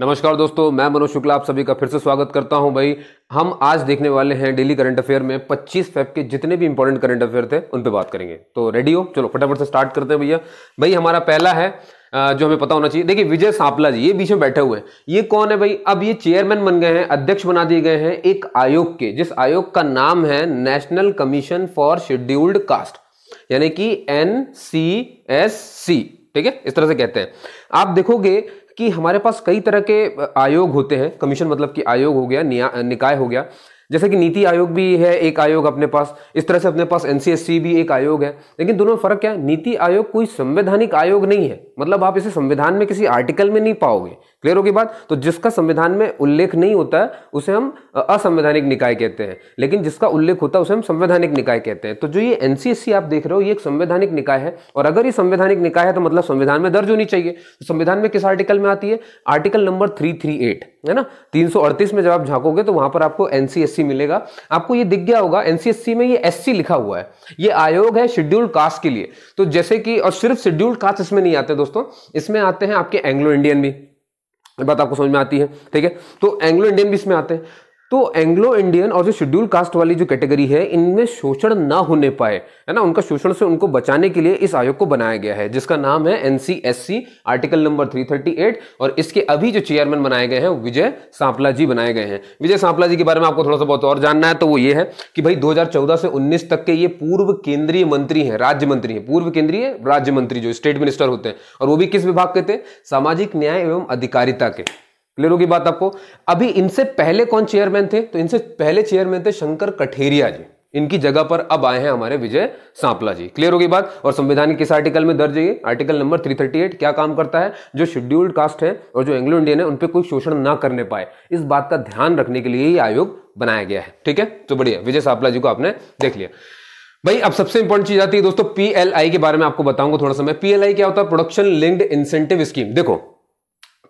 नमस्कार दोस्तों मैं मनोज शुक्ला आप सभी का फिर से स्वागत करता हूं भाई हम आज देखने वाले हैं डेली करंट अफेयर में 25 फेब के जितने भी इंपॉर्टेंट करंट अफेयर थे उन पे बात करेंगे तो रेडी हो चलो फटाफट से स्टार्ट करते हैं भैया भाई हमारा पहला है जो हमें पता होना चाहिए देखिए विजय सांपला जी ये बीच में बैठे हुए हैं ये कौन है भाई अब ये चेयरमैन बन गए हैं अध्यक्ष बना दिए गए हैं एक आयोग के जिस आयोग का नाम है national commission for scheduled caste यानी कि एन ठीक है इस तरह से कहते हैं आप देखोगे कि हमारे पास कई तरह के आयोग होते हैं कमीशन मतलब कि आयोग हो गया निकाय हो गया जैसे कि नीति आयोग भी है एक आयोग अपने पास इस तरह से अपने पास एनसीएससी भी एक आयोग है लेकिन दोनों फर्क क्या है नीति आयोग कोई संवैधानिक आयोग नहीं है मतलब आप इसे संविधान में किसी आर्टिकल में नहीं पाओगे क्लियर होगी बात तो जिसका संविधान में उल्लेख नहीं होता है उसे हम असंवैधानिक निकाय कहते हैं लेकिन जिसका उल्लेख होता है उसे हम संवैधानिक निकाय कहते हैं तो जो ये एनसीएससी आप देख रहे हो ये एक संवैधानिक निकाय है और अगर ये संवैधानिक निकाय है तो मतलब संविधान में दर्ज होनी चाहिए तो संविधान में किस आर्टिकल में आती है article number three three eight है ना 338 में जब आप झांकोगे तो वहां पर आपको एनसीएससी मिलेगा आपको ये दिख गया होगा एनसीएससी में ये एससी लिखा हुआ है ये आयोग है शेड्यूल्ड कास्ट के लिए तो जैसे कि और सिर्फ शेड्यूल्ड कास्ट इसमें नहीं आते दोस्तों इसमें आते हैं आपके एंग्लो इंडियन भी बात आपको समझ में आती है ठीक है तो एंग्लो इंडियन भी इसमें आते हैं तो एंग्लो इंडियन और जो शेड्यूल कास्ट वाली जो कैटेगरी है इनमें शोषण ना होने पाए है ना उनका शोषण से उनको बचाने के लिए इस आयोग को बनाया गया है जिसका नाम है एनसीएससी आर्टिकल नंबर 338 और इसके अभी जो चेयरमैन बनाए गए हैं विजय सांपला जी बनाए गए हैं विजय सांपला जी के बारे में आपको थोड़ा सा बहुत और जानना है तो वो ये है कि भाई दो से उन्नीस तक के ये पूर्व केंद्रीय मंत्री हैं राज्य मंत्री हैं पूर्व केंद्रीय राज्य मंत्री जो स्टेट मिनिस्टर होते हैं और वो भी किस विभाग के थे सामाजिक न्याय एवं अधिकारिता के क्लियर होगी बात आपको अभी इनसे पहले कौन चेयरमैन थे तो इनसे पहले चेयरमैन थे शंकर कठेरिया जी इनकी जगह पर अब आए हैं हमारे विजय सांपला जी क्लियर होगी बात और संविधान किस आर्टिकल में दर्ज है आर्टिकल नंबर 338 क्या काम करता है जो शेड्यूल्ड कास्ट है और जो एंग्लो इंडियन है उन पर कोई शोषण ना करने पाए इस बात का ध्यान रखने के लिए ही आयोग बनाया गया है ठीक है तो बढ़िया विजय सांपला जी को आपने देख लिया भाई अब सबसे इंपॉर्टेंट चीज आती है दोस्तों पीएलआई के बारे में आपको बताऊंगा थोड़ा सा मैं पीएलआई क्या होता है प्रोडक्शन लिंक्ड इंसेंटिव स्कीम देखो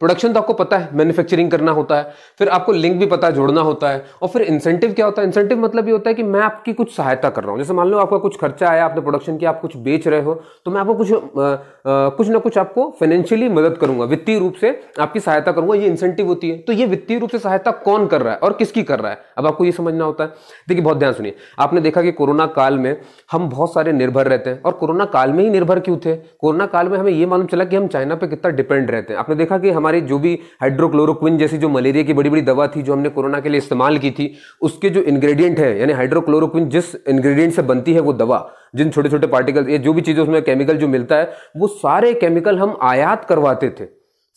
प्रोडक्शन तो आपको पता है मैन्युफैक्चरिंग करना होता है फिर आपको लिंक भी पता है जोड़ना होता है और फिर इंसेंटिव क्या होता है इंसेंटिव मतलब ये होता है कि मैं आपकी कुछ सहायता कर रहा हूँ जैसे मान लो आपका कुछ खर्चा आया आपने प्रोडक्शन किया आप कुछ बेच रहे हो तो मैं आपको कुछ आ, आ, कुछ ना कुछ आपको फाइनेंशियली मदद करूंगा वित्तीय रूप से आपकी सहायता करूंगा ये इंसेंटिव होती है तो ये वित्तीय रूप से सहायता कौन कर रहा है और किसकी कर रहा है अब आपको ये समझना होता है देखिए बहुत ध्यान सुनिए आपने देखा कि कोरोना काल में हम बहुत सारे निर्भर रहते हैं और कोरोना काल में ही निर्भर क्यों थे कोरोना काल में हमें ये मालूम चला कि हम चाइना पर कितना डिपेंड रहते हैं आपने देखा कि हमारे हमारे जो भी हाइड्रोक्लोरोक्विन जैसी जो मलेरिया की बड़ी बड़ी दवा थी जो हमने कोरोना के लिए इस्तेमाल की थी उसके जो इंग्रेडिएंट है यानी हाइड्रोक्लोरोक्विन जिस इंग्रेडिएंट से बनती है वो दवा जिन छोटे छोटे पार्टिकल ये जो भी चीज़ें उसमें केमिकल जो मिलता है वो सारे केमिकल हम आयात करवाते थे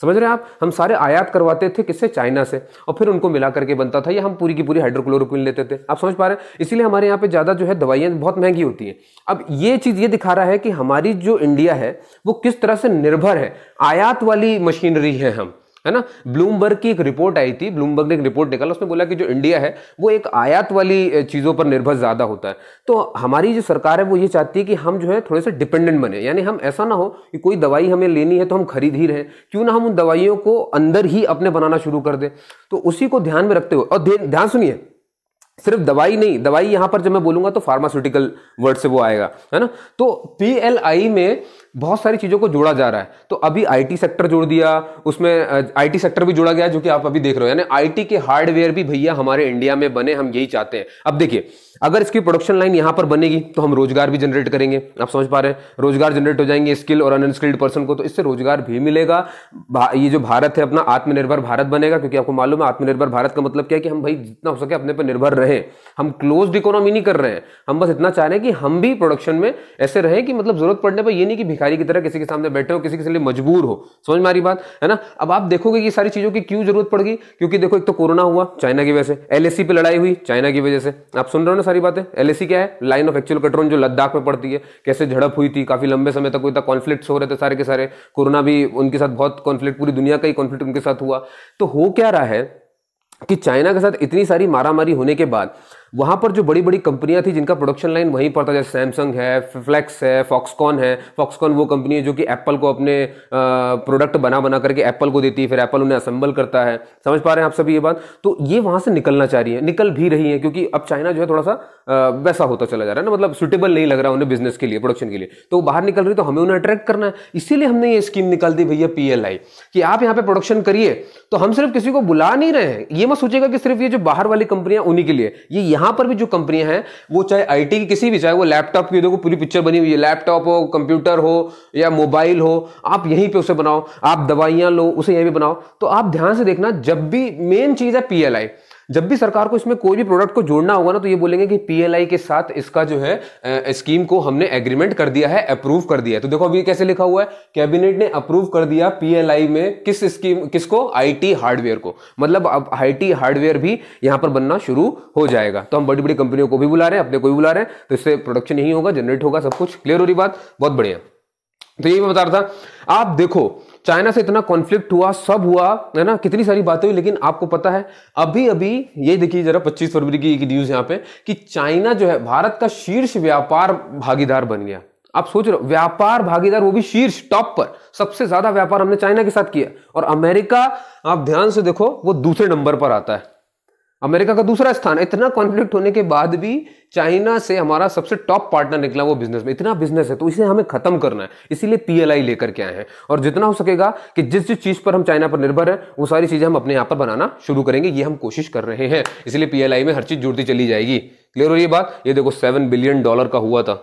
समझ रहे हैं आप हम सारे आयात करवाते थे किससे चाइना से और फिर उनको मिला करके बनता था या हम पूरी की पूरी हाइड्रोक्लोरोक्विन लेते थे आप समझ पा रहे हैं इसीलिए हमारे यहाँ पे ज़्यादा जो है दवाइयाँ बहुत महंगी होती हैं अब ये चीज़ ये दिखा रहा है कि हमारी जो इंडिया है वो किस तरह से निर्भर है आयात वाली मशीनरी है हम है ना ब्लूमबर्ग की एक रिपोर्ट आई थी ब्लूमबर्ग ने एक रिपोर्ट निकाला उसमें बोला कि जो इंडिया है वो एक आयात वाली चीज़ों पर निर्भर ज़्यादा होता है तो हमारी जो सरकार है वो ये चाहती है कि हम जो है थोड़े से डिपेंडेंट बने यानी हम ऐसा ना हो कि कोई दवाई हमें लेनी है तो हम खरीद ही रहे क्यों ना हम उन दवाइयों को अंदर ही अपने बनाना शुरू कर दें तो उसी को ध्यान में रखते हुए और ध्यान सुनिए सिर्फ दवाई नहीं दवाई यहां पर जब मैं बोलूंगा तो फार्मास्यूटिकल वर्ड से वो आएगा है ना तो पीएलआई में बहुत सारी चीजों को जोड़ा जा रहा है तो अभी आईटी सेक्टर जोड़ दिया उसमें आईटी सेक्टर भी जोड़ा गया जो कि आप अभी देख रहे हो यानी आईटी के हार्डवेयर भी भैया हमारे इंडिया में बने हम यही चाहते हैं अब देखिए अगर इसकी प्रोडक्शन लाइन यहां पर बनेगी तो हम रोजगार भी जनरेट करेंगे आप समझ पा रहे हैं रोजगार जनरेट हो जाएंगे स्किल और अनस्किल्ड पर्सन को तो इससे रोजगार भी मिलेगा ये जो भारत है अपना आत्मनिर्भर भारत बनेगा क्योंकि आपको मालूम है आत्मनिर्भर भारत का मतलब क्या है कि हम भाई जितना हो सके अपने पर निर्भर रहे हम क्लोज इकोनॉमी नहीं कर रहे हैं हम बस इतना चाह रहे हैं कि हम भी प्रोडक्शन में ऐसे रहें कि मतलब जरूरत पड़ने पर ये नहीं कि भिखारी की तरह किसी के सामने बैठे हो किसी के लिए मजबूर हो समझ में आ रही बात है ना अब आप देखोगे कि सारी चीज़ों की क्यों जरूरत पड़ गई क्योंकि देखो एक तो कोरोना हुआ चाइना की वजह से एल पे लड़ाई हुई चाइना की वजह से आप सुन रहे हो ना सारी बातें एल क्या है लाइन ऑफ एक्चुअल कंट्रोल जो लद्दाख में पड़ती है कैसे झड़प हुई थी काफी लंबे समय तक हुई था कॉन्फ्लिक्ट हो रहे थे सारे के सारे कोरोना भी उनके साथ बहुत कॉन्फ्लिक्ट पूरी दुनिया का ही कॉन्फ्लिक्ट उनके साथ हुआ तो हो क्या रहा है कि चाइना के साथ इतनी सारी मारामारी होने के बाद वहाँ पर जो बड़ी बड़ी कंपनियां थी जिनका प्रोडक्शन लाइन वहीं पर था जैसे सैमसंग है फ्लेक्स है फॉक्सकॉन है फॉक्सकॉन वो कंपनी है जो कि एप्पल को अपने प्रोडक्ट बना बना करके एप्पल को देती है फिर एप्पल उन्हें असेंबल करता है समझ पा रहे हैं आप सभी ये बात तो ये वहाँ से निकलना चाह रही है निकल भी रही है क्योंकि अब चाइना जो है थोड़ा सा वैसा होता चला जा रहा है ना मतलब सुटेबल नहीं लग रहा उन्हें बिजनेस के लिए प्रोडक्शन के लिए तो बाहर निकल रही तो हमें उन्हें अट्रैक्ट करना है इसीलिए हमने ये स्कीम निकाल दी भैया पीएलआई कि आप यहाँ पे प्रोडक्शन करिए तो हम सिर्फ किसी को बुला नहीं रहे हैं ये मत सोचेगा कि सिर्फ ये जो बाहर वाली कंपनियां उन्हीं के लिए ये यहां यहां पर भी जो कंपनियां हैं वो चाहे आईटी की किसी भी चाहे वो लैपटॉप की देखो पूरी पिक्चर बनी हुई है लैपटॉप हो कंप्यूटर हो या मोबाइल हो आप यहीं पे उसे बनाओ आप दवाइयां लो उसे यहीं पे बनाओ तो आप ध्यान से देखना जब भी मेन चीज है पीएलआई जब भी सरकार को इसमें कोई भी प्रोडक्ट को जोड़ना होगा ना तो ये बोलेंगे कि पीएलआई के साथ इसका जो है स्कीम को हमने एग्रीमेंट कर दिया है अप्रूव कर दिया है तो देखो अभी कैसे लिखा हुआ है कैबिनेट ने अप्रूव कर दिया पीएलआई में किस स्कीम किसको आईटी हार्डवेयर को मतलब अब आईटी हार्डवेयर भी यहां पर बनना शुरू हो जाएगा तो हम बड़ी बड़ी कंपनियों को भी बुला रहे हैं अपने को भी बुला रहे हैं तो इससे प्रोडक्शन यही होगा जनरेट होगा सब कुछ क्लियर हो रही बात बहुत बढ़िया तो यही मैं बता रहा था आप देखो चाइना से इतना कॉन्फ्लिक्ट हुआ सब हुआ है ना कितनी सारी बातें हुई लेकिन आपको पता है अभी अभी ये देखिए जरा पच्चीस फरवरी की एक न्यूज यहाँ पे कि चाइना जो है भारत का शीर्ष व्यापार भागीदार बन गया आप सोच रहे हो व्यापार भागीदार वो भी शीर्ष टॉप पर सबसे ज्यादा व्यापार हमने चाइना के साथ किया और अमेरिका आप ध्यान से देखो वो दूसरे नंबर पर आता है अमेरिका का दूसरा स्थान इतना कॉन्फ्लिक्ट होने के बाद भी चाइना से हमारा सबसे टॉप पार्टनर निकला वो बिजनेस में इतना बिजनेस है तो इसे हमें खत्म करना है इसीलिए पीएलआई लेकर के आए हैं और जितना हो सकेगा कि जिस जिस चीज पर हम चाइना पर निर्भर है वो सारी चीजें हम अपने यहां पर बनाना शुरू करेंगे ये हम कोशिश कर रहे हैं इसलिए पीएलआई में हर चीज जुड़ती चली जाएगी क्लियर हो ये बात ये देखो सेवन बिलियन डॉलर का हुआ था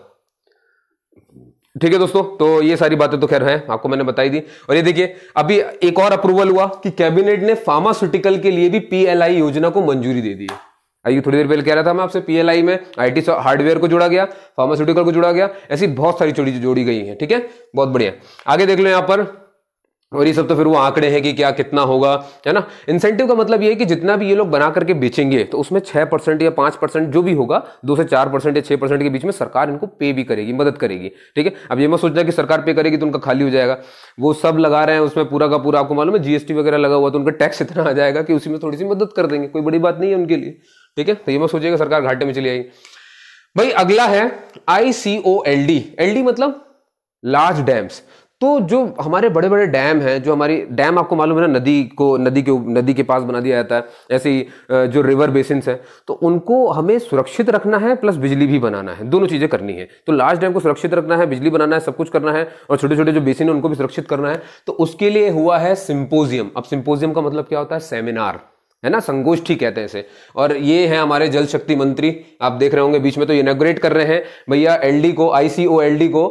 ठीक है दोस्तों तो ये सारी बातें तो खैर हैं आपको मैंने बताई दी और ये देखिए अभी एक और अप्रूवल हुआ कि कैबिनेट ने फार्मास्यूटिकल के लिए भी पीएलआई योजना को मंजूरी दे दी है आइए थोड़ी देर पहले कह रहा था मैं आपसे पीएलआई में आईटी हार्डवेयर को जोड़ा गया फार्मास्यूटिकल को जुड़ा गया ऐसी बहुत सारी चोरी जोड़ी गई है ठीक है बहुत बढ़िया आगे देख लो यहां पर और ये सब तो फिर वो आंकड़े हैं कि क्या कितना होगा है ना इंसेंटिव का मतलब ये है कि जितना भी ये लोग बना करके बेचेंगे तो उसमें छः परसेंट या पाँच परसेंट जो भी होगा दो से चार परसेंट या छः परसेंट के बीच में सरकार इनको पे भी करेगी मदद करेगी ठीक है अब ये मैं सोचना कि सरकार पे करेगी तो उनका खाली हो जाएगा वो सब लगा रहे हैं उसमें पूरा का पूरा आपको मालूम है जीएसटी वगैरह लगा हुआ तो उनका टैक्स इतना आ जाएगा कि उसी में थोड़ी सी मदद कर देंगे कोई बड़ी बात नहीं है उनके लिए ठीक है तो ये मैं सोचिएगा सरकार घाटे में चली आएगी भाई अगला है I C O L D L D मतलब लार्ज डैम्स तो जो हमारे बड़े बड़े डैम हैं जो हमारी डैम आपको मालूम है ना नदी को नदी के नदी के पास बना दिया जाता है ऐसे ही जो रिवर बेसिन हैं तो उनको हमें सुरक्षित रखना है प्लस बिजली भी बनाना है दोनों चीज़ें करनी है तो लार्ज डैम को सुरक्षित रखना है बिजली बनाना है सब कुछ करना है और छोटे छोटे जो बेसिन है उनको भी सुरक्षित करना है तो उसके लिए हुआ है सिंपोजियम अब सिंपोजियम का मतलब क्या होता है सेमिनार है ना संगोष्ठी कहते हैं इसे और ये हैं हमारे जल शक्ति मंत्री आप देख रहे होंगे बीच में तो इनोग्रेट कर रहे हैं भैया एलडी को आईसीओएलडी को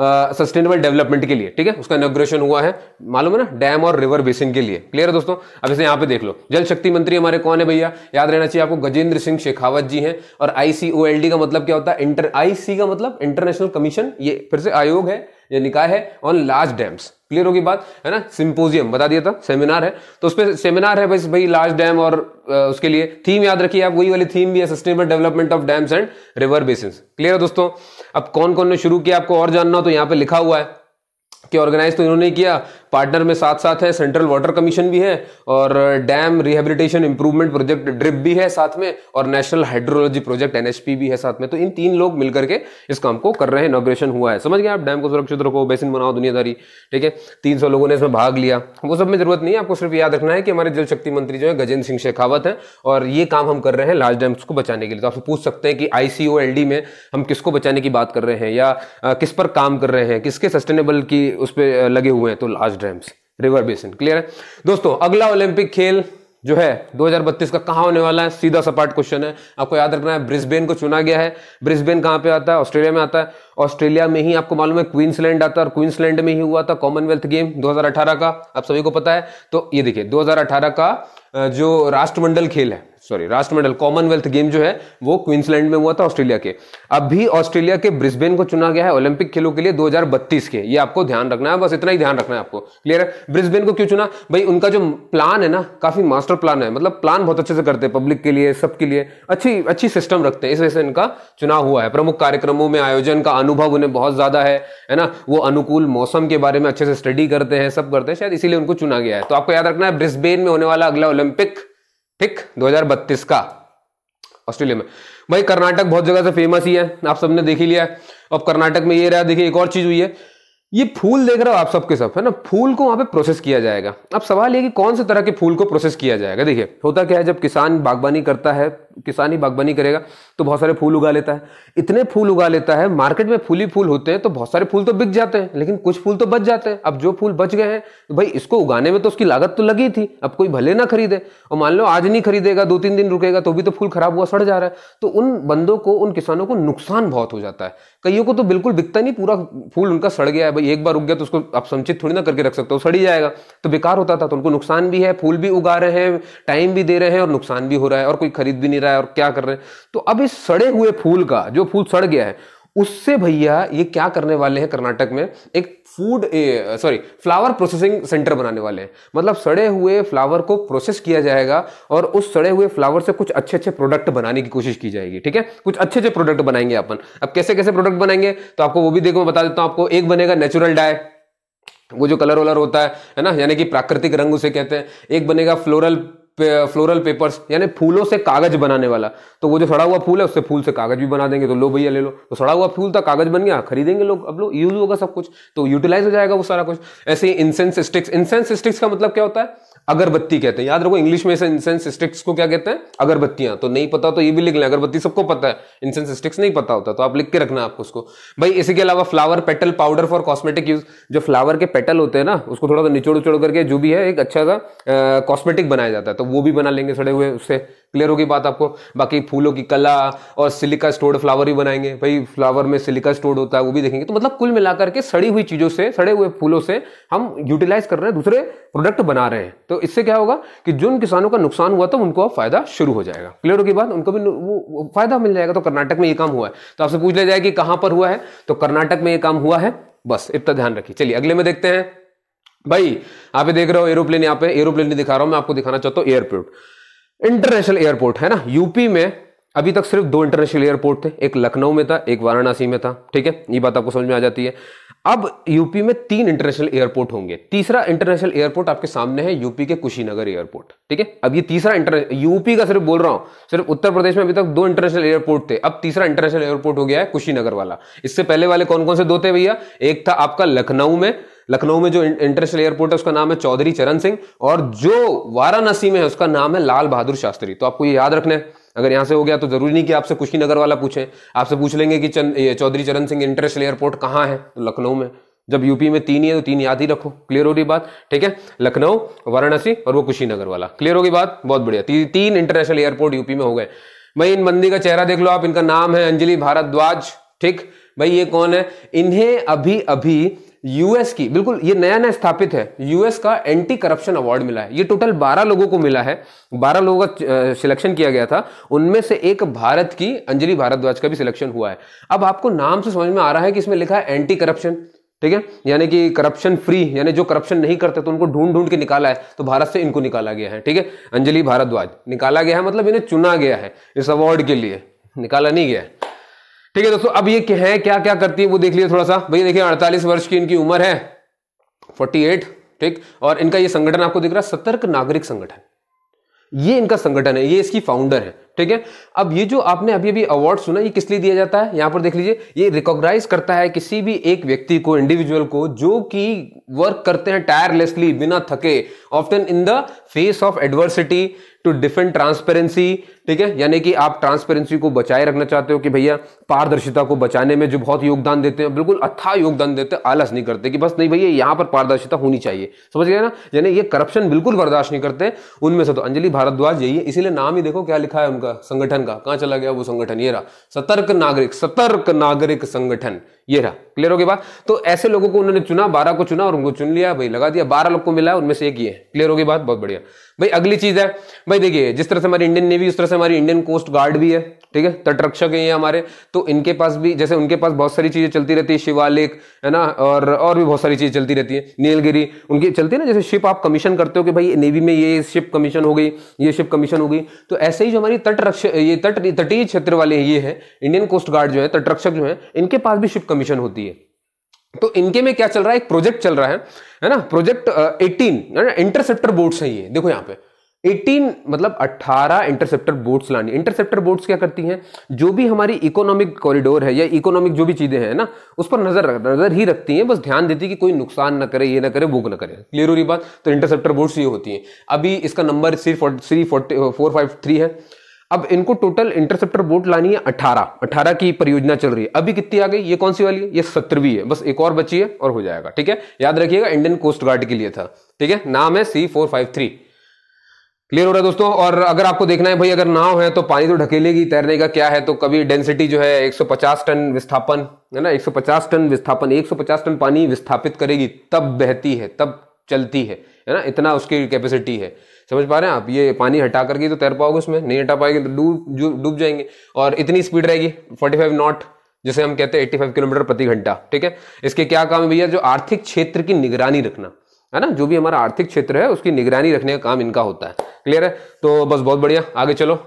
सस्टेनेबल डेवलपमेंट के लिए ठीक है उसका इनोग्रेशन हुआ है मालूम है ना डैम और रिवर बेसिन के लिए क्लियर है दोस्तों अब इसे यहाँ पे देख लो जल शक्ति मंत्री हमारे कौन है भैया याद रहना चाहिए आपको गजेंद्र सिंह शेखावत जी हैं और आईसीओएलडी का मतलब क्या होता है इंटर आईसी का मतलब इंटरनेशनल कमीशन ये फिर से आयोग है ये निकाय है ऑन लार्ज डैम्स क्लियर होगी बात है ना सिंपोजियम बता दिया था सेमिनार है तो उस पर सेमिनार है भाई भाई लार्ज डैम और आ, उसके लिए थीम याद रखिए आप वही वाली थीम भी है sustainable development of dams and river basin clear है दोस्तों अब कौन कौन ने शुरू किया आपको और जानना हो तो यहाँ पे लिखा हुआ है कि ऑर्गेनाइज तो इन्होंने किया पार्टनर में साथ साथ है सेंट्रल वाटर कमीशन भी है और dam rehabilitation improvement project DRIP भी है साथ में और नेशनल हाइड्रोलॉजी प्रोजेक्ट एनएचपी भी है साथ में तो इन तीन लोग मिलकर के इस काम को कर रहे हैं इनोग्रेशन हुआ है समझ गए आप डैम को सुरक्षित रखो बेसिन बनाओ दुनियादारी ठीक है तीन सौ लोगों ने इसमें भाग लिया वो सब में जरूरत नहीं है आपको सिर्फ याद रखना है कि हमारे जल शक्ति मंत्री जो है गजेंद्र सिंह शेखावत है और ये काम हम कर रहे हैं लार्ज डैम्स को बचाने के लिए तो आपसे पूछ सकते हैं कि आईसीओएलडी में हम किसको बचाने की बात कर रहे हैं या किस पर काम कर रहे हैं किसके सस्टेनेबल की उस पर लगे हुए हैं तो लार्ज मार्स डैम्स रिवर बेसिन क्लियर है दोस्तों अगला ओलंपिक खेल जो है 2032 का कहाँ होने वाला है सीधा सपाट क्वेश्चन है आपको याद रखना है ब्रिस्बेन को चुना गया है ब्रिस्बेन कहां पे आता है ऑस्ट्रेलिया में आता है ऑस्ट्रेलिया में ही आपको मालूम है क्वींसलैंड आता है और क्वींसलैंड में ही हुआ था कॉमनवेल्थ गेम 2018 का आप सभी को पता है तो ये देखिए 2018 का जो राष्ट्रमंडल खेल है सॉरी राष्ट्रमंडल कॉमनवेल्थ गेम जो है वो क्वींसलैंड में हुआ था ऑस्ट्रेलिया के अब भी ऑस्ट्रेलिया के ब्रिस्बेन को चुना गया है ओलंपिक खेलों के लिए 2032 के ये आपको ध्यान रखना है बस इतना ही ध्यान रखना है आपको क्लियर है ब्रिस्बेन को क्यों चुना भाई उनका जो प्लान है ना काफी मास्टर प्लान है मतलब प्लान बहुत अच्छे से करते हैं पब्लिक के लिए सबके लिए अच्छी अच्छी सिस्टम रखते हैं इस वजह से इनका चुनाव हुआ है प्रमुख कार्यक्रमों में आयोजन का अनुभव उन्हें बहुत ज्यादा है है ना वो अनुकूल मौसम के बारे में अच्छे से स्टडी करते हैं सब करते हैं शायद इसीलिए उनको चुना गया है तो आपको याद रखना है ब्रिस्बेन में होने वाला अगला ओलंपिक ठीक 2032 का ऑस्ट्रेलिया में भाई कर्नाटक बहुत जगह से फेमस ही है आप सबने देख ही लिया है अब कर्नाटक में ये रहा देखिए एक और चीज हुई है ये फूल देख रहे हो आप सबके सब है ना फूल को वहां पे प्रोसेस किया जाएगा अब सवाल ये कि कौन से तरह के फूल को प्रोसेस किया जाएगा देखिए होता क्या है जब किसान बागबानी करता है किसान ही बागबानी करेगा तो बहुत सारे फूल उगा लेता है इतने फूल उगा लेता है मार्केट में फूल ही फूल होते हैं तो बहुत सारे फूल तो बिक जाते हैं लेकिन कुछ फूल तो बच जाते हैं अब जो फूल बच गए हैं तो भाई इसको उगाने में तो उसकी लागत तो लगी थी अब कोई भले ना खरीदे और मान लो आज नहीं खरीदेगा दो तीन दिन रुकेगा तो भी तो फूल खराब हुआ सड़ जा रहा है तो उन बंदों को उन किसानों को नुकसान बहुत हो जाता है कईयों को तो बिल्कुल बिकता नहीं पूरा फूल उनका सड़ गया है भाई एक बार उग गया तो उसको आप संचित थोड़ी ना करके रख सकते हो सड़ ही जाएगा तो बेकार होता था तो उनको नुकसान भी है फूल भी उगा रहे हैं टाइम भी दे रहे हैं और नुकसान भी हो रहा है और कोई खरीद भी नहीं रहा रहा है और क्या कर रहे हैं तो अब इस सड़े हुए फूल का जो फूल सड़ गया है उससे भैया ये क्या करने वाले हैं कर्नाटक में एक food sorry flower processing centre बनाने वाले हैं मतलब सड़े हुए फ्लावर को प्रोसेस किया जाएगा और उस सड़े हुए फ्लावर से कुछ अच्छे अच्छे प्रोडक्ट बनाने की कोशिश की जाएगी ठीक है कुछ अच्छे अच्छे प्रोडक्ट बनाएंगे अपन अब कैसे कैसे प्रोडक्ट बनाएंगे तो आपको वो भी देखो मैं बता देता हूं आपको एक बनेगा नेचुरल डाय वो जो कलर वलर होता है है ना यानी कि प्राकृतिक रंग उसे कहते हैं एक बनेगा फ्लोरल फ्लोरल पेपर्स यानी फूलों से कागज बनाने वाला तो वो जो सड़ा हुआ फूल है उससे फूल से कागज भी बना देंगे तो लो भैया ले लो तो सड़ा हुआ फूल था तो कागज बन गया खरीदेंगे लोग अब लोग यूज होगा सब कुछ तो यूटिलाइज हो जाएगा वो सारा कुछ ऐसे ही इंसेंस स्टिक्स इंसेंस स्टिक्स का मतलब क्या होता है अगरबत्ती कहते हैं याद रखो इंग्लिश में इंसेंस स्टिक्स को क्या कहते हैं अगरबत्तियां तो नहीं पता तो ये भी लिख लें अगरबत्ती सबको पता है इंसेंस स्टिक्स नहीं पता होता तो आप लिख के रखना आपको उसको भाई इसी के अलावा flower petal powder for cosmetic use जो फ्लावर के पेटल होते हैं ना उसको थोड़ा सा निचोड़ उचोड़ करके जो भी है एक अच्छा सा कॉस्मेटिक बनाया जाता है तो वो भी बना लेंगे सड़े हुए उससे क्लियर होगी बात आपको बाकी फूलों की कला और सिलिका स्टोर्ड फ्लावर भी बनाएंगे भाई फ्लावर में सिलिका स्टोर्ड होता है वो भी देखेंगे तो मतलब कुल मिलाकर के सड़ी हुई चीज़ों से सड़े हुए फूलों से हम यूटिलाइज कर रहे हैं दूसरे प्रोडक्ट बना रहे हैं तो इससे क्या होगा कि जिन किसानों का नुकसान हुआ तो उनको अब फायदा शुरू हो जाएगा क्लियर होगी बात उनको भी वो फायदा मिल जाएगा तो कर्नाटक में ये काम हुआ है तो आपसे पूछ लिया जाए कि कहां पर हुआ है तो कर्नाटक में ये काम हुआ है बस इतना ध्यान रखिए चलिए अगले में देखते हैं भाई आप देख रहे हो एरोप्लेन यहाँ पे एरोप्लेन नहीं दिखा रहा हूं मैं आपको दिखाना चाहता हूँ एयरपोर्ट इंटरनेशनल एयरपोर्ट है ना यूपी में अभी तक सिर्फ दो इंटरनेशनल एयरपोर्ट थे एक लखनऊ में था एक वाराणसी में था ठीक है ये बात आपको समझ में आ जाती है अब यूपी में तीन इंटरनेशनल एयरपोर्ट होंगे तीसरा इंटरनेशनल एयरपोर्ट आपके सामने है यूपी के कुशीनगर एयरपोर्ट ठीक है अब ये तीसरा इंटरनेशनल यूपी का सिर्फ बोल रहा हूं सिर्फ उत्तर प्रदेश में अभी तक दो इंटरनेशनल एयरपोर्ट थे अब तीसरा इंटरनेशनल एयरपोर्ट हो गया है कुशीनगर वाला इससे पहले वाले कौन कौन से दो थे भैया एक था आपका लखनऊ में लखनऊ में जो इंटरनेशनल एयरपोर्ट है उसका नाम है चौधरी चरण सिंह और जो वाराणसी में है उसका नाम है लाल बहादुर शास्त्री तो आपको ये याद रखना है अगर यहां से हो गया तो जरूरी नहीं कि आपसे कुशीनगर वाला पूछे आपसे पूछ लेंगे कि चौधरी चरण सिंह इंटरनेशनल एयरपोर्ट कहाँ है तो लखनऊ में जब यूपी में तीन ही है तो तीन याद ही रखो क्लियर हो रही बात ठीक है लखनऊ वाराणसी और वो कुशीनगर वाला क्लियर होगी बात बहुत बढ़िया ती, तीन इंटरनेशनल एयरपोर्ट यूपी में हो गए भाई इन बंदी का चेहरा देख लो आप इनका नाम है अंजलि भारद्वाज ठीक भाई ये कौन है इन्हें अभी अभी यूएस की बिल्कुल ये नया नया स्थापित है यूएस का एंटी करप्शन अवार्ड मिला है ये टोटल 12 लोगों को मिला है 12 लोगों का सिलेक्शन किया गया था उनमें से एक भारत की अंजलि भारद्वाज का भी सिलेक्शन हुआ है अब आपको नाम से समझ में आ रहा है कि इसमें लिखा है एंटी करप्शन ठीक है यानी कि करप्शन फ्री यानी जो करप्शन नहीं करते तो उनको ढूंढ ढूंढ के निकाला है तो भारत से इनको निकाला गया है ठीक है अंजलि भारद्वाज निकाला गया है मतलब इन्हें चुना गया है इस अवार्ड के लिए निकाला नहीं गया है ठीक है दोस्तों अब ये है क्या क्या करती है वो देख लीजिए थोड़ा सा भैया देखिए अड़तालीस वर्ष की इनकी उम्र है फोर्टी एट ठीक और इनका ये संगठन आपको दिख रहा है सतर्क नागरिक संगठन ये इनका संगठन है ये इसकी फाउंडर है ठीक है अब ये जो आपने अभी अभी अवार्ड सुना ये किस लिए दिया जाता है यहां पर देख लीजिए ये रिकॉग्नाइज करता है किसी भी एक व्यक्ति को इंडिविजुअल को जो कि वर्क करते हैं टायरलेसली बिना थके often in the face of adversity to defend transparency ठीक है यानी कि आप ट्रांसपेरेंसी को बचाए रखना चाहते हो कि भैया पारदर्शिता को बचाने में जो बहुत योगदान देते हैं बिल्कुल अच्छा योगदान देते हैं आलस नहीं करते कि बस नहीं भैया यहां पर पारदर्शिता होनी चाहिए समझ गए ना यानी ये करप्शन बिल्कुल बर्दाश्त नहीं करते उनमें से तो अंजलि भारद्वाज यही है इसीलिए नाम ही देखो क्या लिखा है उनका संगठन का कहां चला गया वो संगठन ये रहा सतर्क नागरिक सतर्क नागरिक संगठन ये रहा क्लियर हो गया बात तो ऐसे लोगों को उन्होंने चुना बारह को चुना और उनको चुन लिया भाई लगा दिया बारह लोग को मिला उनमें से एक ही है क्लियर हो गई बात बहुत बढ़िया भाई अगली चीज है भाई देखिए जिस तरह से हमारी इंडियन नेवी उस तरह से हमारी इंडियन कोस्ट गार्ड भी है ठीक है तटरक्षक है हमारे तो इनके पास भी जैसे उनके पास बहुत सारी चीजें चलती रहती है शिवालिक है ना और और भी बहुत सारी चीजें चलती रहती है नीलगिरी उनकी चलती है ना जैसे शिप आप कमीशन करते हो कि भाई नेवी में ये शिप कमीशन हो गई ये शिप कमीशन हो गई तो ऐसे ही जो हमारी तटरक्षक ये तट तटीय क्षेत्र वाले ये है इंडियन कोस्ट गार्ड जो है तटरक्षक जो है इनके पास भी शिप कमीशन होती है तो इनके में क्या चल रहा है एक प्रोजेक्ट चल रहा है है ना प्रोजेक्ट एटीन है ना इंटरसेप्टर बोर्ड्स है ये देखो यहाँ पे 18 मतलब 18 इंटरसेप्टर बोट्स लानी इंटरसेप्टर बोट्स क्या करती हैं जो भी हमारी इकोनॉमिक कॉरिडोर है या इकोनॉमिक जो भी चीज़ें हैं ना उस पर नज़र नज़र ही रखती हैं बस ध्यान देती है कि कोई नुकसान ना करे ये ना करे वो ना करे क्लियर हो रही बात तो इंटरसेप्टर बोट्स ये होती हैं अभी इसका number three forty forty four five three है अब इनको टोटल इंटरसेप्टर बोट लानी है अठारह अठारह की परियोजना चल रही है अभी कितनी आ गई ये कौन सी वाली है ये सत्रहवीं है बस एक और बची है और हो जाएगा ठीक है याद रखिएगा इंडियन कोस्ट गार्ड के लिए था ठीक है नाम है C four five three clear हो रहा है दोस्तों और अगर आपको देखना है भाई अगर नाव है तो पानी तो ढकेलेगी तैरने का क्या है तो कभी डेंसिटी जो है 150 टन विस्थापन है ना 150 टन विस्थापन 150 टन पानी विस्थापित करेगी तब बहती है तब चलती है है ना इतना उसकी कैपेसिटी है समझ पा रहे हैं आप ये पानी हटा करके तो तैर पाओगे उसमें नहीं हटा पाएंगे तो डूब डूब जाएंगे और इतनी स्पीड रहेगी फोर्टी फाइव नॉट जिसे हम कहते हैं 85 किलोमीटर प्रति घंटा ठीक है इसके क्या काम है भैया जो आर्थिक क्षेत्र की निगरानी रखना है ना जो भी हमारा आर्थिक क्षेत्र है उसकी निगरानी रखने का काम इनका होता है क्लियर है तो बस बहुत बढ़िया आगे चलो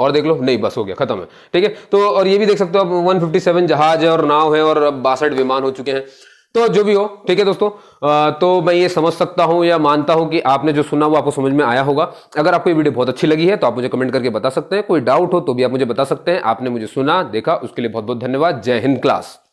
और देख लो नहीं बस हो गया खत्म है ठीक है तो और ये भी देख सकते हो आप 157 जहाज है और नाव है और अब बासठ विमान हो चुके हैं तो जो भी हो ठीक है दोस्तों आ, तो मैं ये समझ सकता हूं या मानता हूँ कि आपने जो सुना वो आपको समझ में आया होगा अगर आपको ये वीडियो बहुत अच्छी लगी है तो आप मुझे कमेंट करके बता सकते हैं कोई डाउट हो तो भी आप मुझे बता सकते हैं आपने मुझे सुना देखा उसके लिए बहुत बहुत धन्यवाद जय हिंद क्लास